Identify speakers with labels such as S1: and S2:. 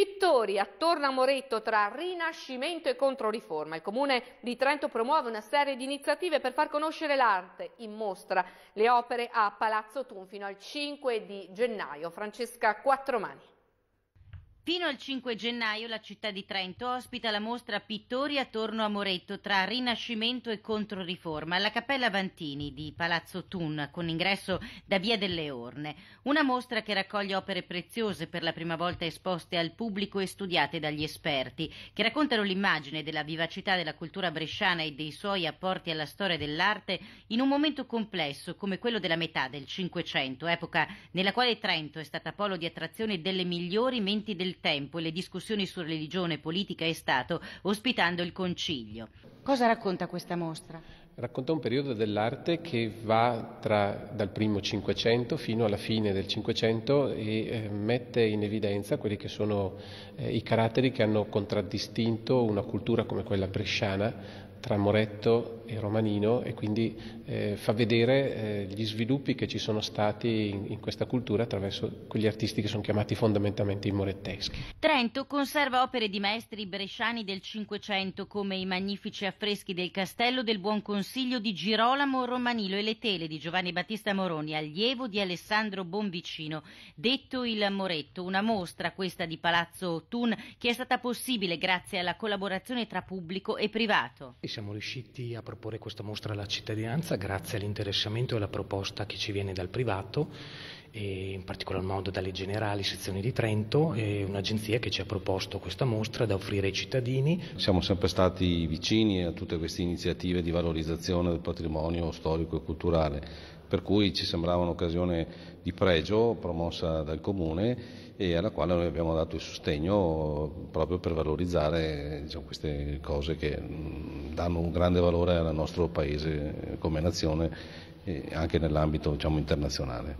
S1: Pittori attorno a Moretto tra Rinascimento e Controriforma. Il Comune di Trento promuove una serie di iniziative per far conoscere l'arte in mostra. Le opere a Palazzo Tun fino al 5 di gennaio. Francesca Quattromani. Fino al 5 gennaio la città di Trento ospita la mostra Pittori attorno a Moretto tra Rinascimento e Controriforma alla Cappella Vantini di Palazzo Thun con ingresso da Via delle Orne. Una mostra che raccoglie opere preziose per la prima volta esposte al pubblico e studiate dagli esperti, che raccontano l'immagine della vivacità della cultura bresciana e dei suoi apporti alla storia dell'arte in un momento complesso come quello della metà del Cinquecento, epoca nella quale Trento è stata polo di attrazione delle migliori menti del il tempo e le discussioni su religione, politica e Stato, ospitando il Concilio. Cosa racconta questa mostra?
S2: Racconta un periodo dell'arte che va tra, dal primo Cinquecento fino alla fine del Cinquecento e eh, mette in evidenza quelli che sono eh, i caratteri che hanno contraddistinto una cultura come quella bresciana tra Moretto e Romanino e quindi eh, fa vedere eh, gli sviluppi che ci sono stati in, in, questa cultura attraverso quegli artisti che sono chiamati
S1: fondamentalmente i moretteschi. Trento conserva opere di maestri bresciani del Cinquecento come i magnifici affreschi del Castello del Buon Consiglio consiglio di Girolamo Romanilo e le tele di Giovanni Battista Moroni, allievo di Alessandro Bonvicino, detto il Moretto, una mostra questa di Palazzo Thun che è stata possibile grazie alla collaborazione tra pubblico e privato.
S2: E siamo riusciti a proporre questa mostra alla cittadinanza grazie all'interessamento e alla proposta che ci viene dal privato in particolar modo dalle generali
S1: sezioni
S3: di Trento, un'agenzia che ci ha proposto questa mostra da offrire ai cittadini. Siamo sempre stati vicini a tutte queste iniziative di valorizzazione del patrimonio storico e culturale, per cui ci sembrava un'occasione di pregio promossa dal Comune e alla quale noi abbiamo dato il sostegno proprio per valorizzare diciamo, queste cose che mm, danno un grande valore al nostro paese come nazione anche nell'ambito diciamo, internazionale.